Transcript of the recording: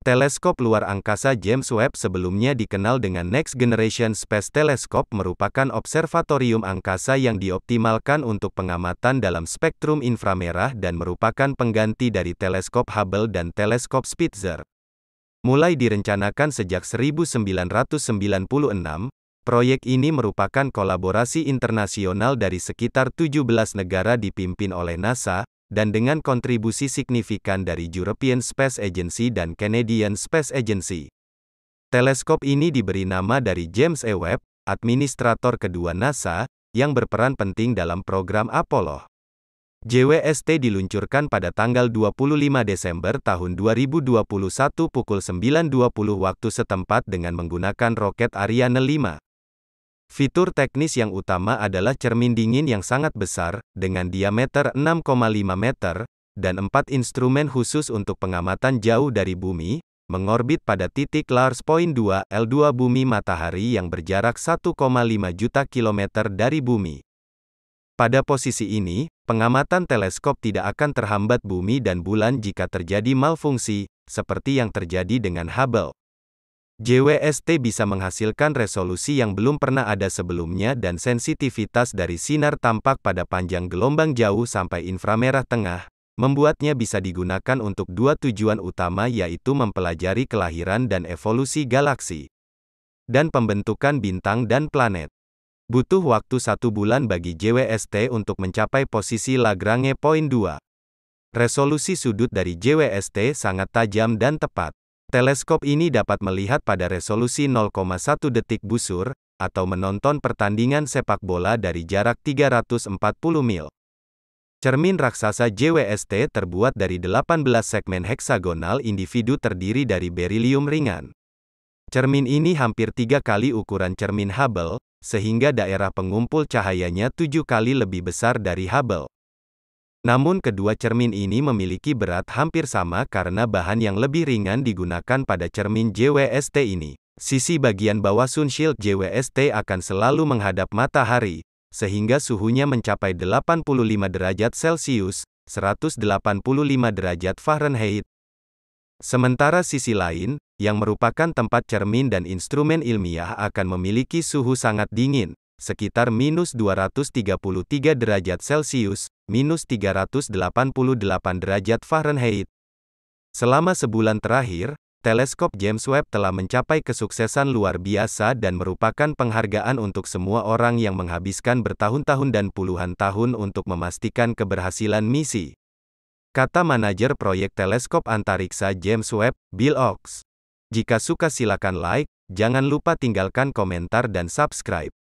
Teleskop luar angkasa James Webb sebelumnya dikenal dengan Next Generation Space Telescope merupakan observatorium angkasa yang dioptimalkan untuk pengamatan dalam spektrum inframerah dan merupakan pengganti dari teleskop Hubble dan teleskop Spitzer. Mulai direncanakan sejak 1996, proyek ini merupakan kolaborasi internasional dari sekitar 17 negara dipimpin oleh NASA, dan dengan kontribusi signifikan dari European Space Agency dan Canadian Space Agency. Teleskop ini diberi nama dari James E. Webb, administrator kedua NASA, yang berperan penting dalam program Apollo. JWST diluncurkan pada tanggal 25 Desember tahun 2021 pukul 9.20 waktu setempat dengan menggunakan roket Ariane 5. Fitur teknis yang utama adalah cermin dingin yang sangat besar, dengan diameter 6,5 meter, dan empat instrumen khusus untuk pengamatan jauh dari bumi, mengorbit pada titik Lars Point 2 L2 bumi matahari yang berjarak 1,5 juta kilometer dari bumi. Pada posisi ini, pengamatan teleskop tidak akan terhambat bumi dan bulan jika terjadi malfungsi, seperti yang terjadi dengan Hubble. JWST bisa menghasilkan resolusi yang belum pernah ada sebelumnya dan sensitivitas dari sinar tampak pada panjang gelombang jauh sampai inframerah tengah, membuatnya bisa digunakan untuk dua tujuan utama yaitu mempelajari kelahiran dan evolusi galaksi, dan pembentukan bintang dan planet. Butuh waktu satu bulan bagi JWST untuk mencapai posisi Lagrange Point 2. Resolusi sudut dari JWST sangat tajam dan tepat. Teleskop ini dapat melihat pada resolusi 0,1 detik busur, atau menonton pertandingan sepak bola dari jarak 340 mil. Cermin raksasa JWST terbuat dari 18 segmen heksagonal individu terdiri dari berilium ringan. Cermin ini hampir tiga kali ukuran cermin Hubble, sehingga daerah pengumpul cahayanya tujuh kali lebih besar dari Hubble. Namun kedua cermin ini memiliki berat hampir sama karena bahan yang lebih ringan digunakan pada cermin JWST ini. Sisi bagian bawah sunshield JWST akan selalu menghadap matahari, sehingga suhunya mencapai 85 derajat Celcius, 185 derajat Fahrenheit. Sementara sisi lain, yang merupakan tempat cermin dan instrumen ilmiah akan memiliki suhu sangat dingin, sekitar minus 233 derajat Celcius, minus 388 derajat Fahrenheit. Selama sebulan terakhir, teleskop James Webb telah mencapai kesuksesan luar biasa dan merupakan penghargaan untuk semua orang yang menghabiskan bertahun-tahun dan puluhan tahun untuk memastikan keberhasilan misi. Kata manajer proyek teleskop antariksa James Webb, Bill Ox. Jika suka silakan like, jangan lupa tinggalkan komentar dan subscribe.